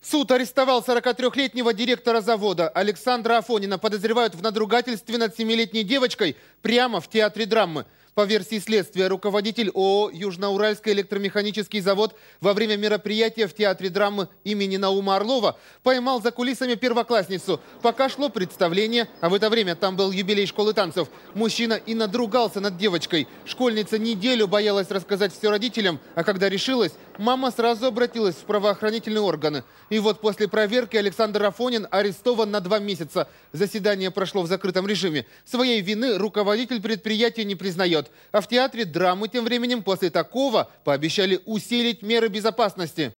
Суд арестовал 43-летнего директора завода Александра Афонина. Подозревают в надругательстве над 7-летней девочкой, прямо в театре драмы. По версии следствия, руководитель ООО «Южноуральский электромеханический завод» во время мероприятия в Театре драмы имени Наума Орлова поймал за кулисами первоклассницу. Пока шло представление, а в это время там был юбилей школы танцев, мужчина и надругался над девочкой. Школьница неделю боялась рассказать все родителям, а когда решилась, мама сразу обратилась в правоохранительные органы. И вот после проверки Александр Афонин арестован на два месяца. Заседание прошло в закрытом режиме. Своей вины руководитель руководитель предприятия не признает. А в театре драмы тем временем после такого пообещали усилить меры безопасности.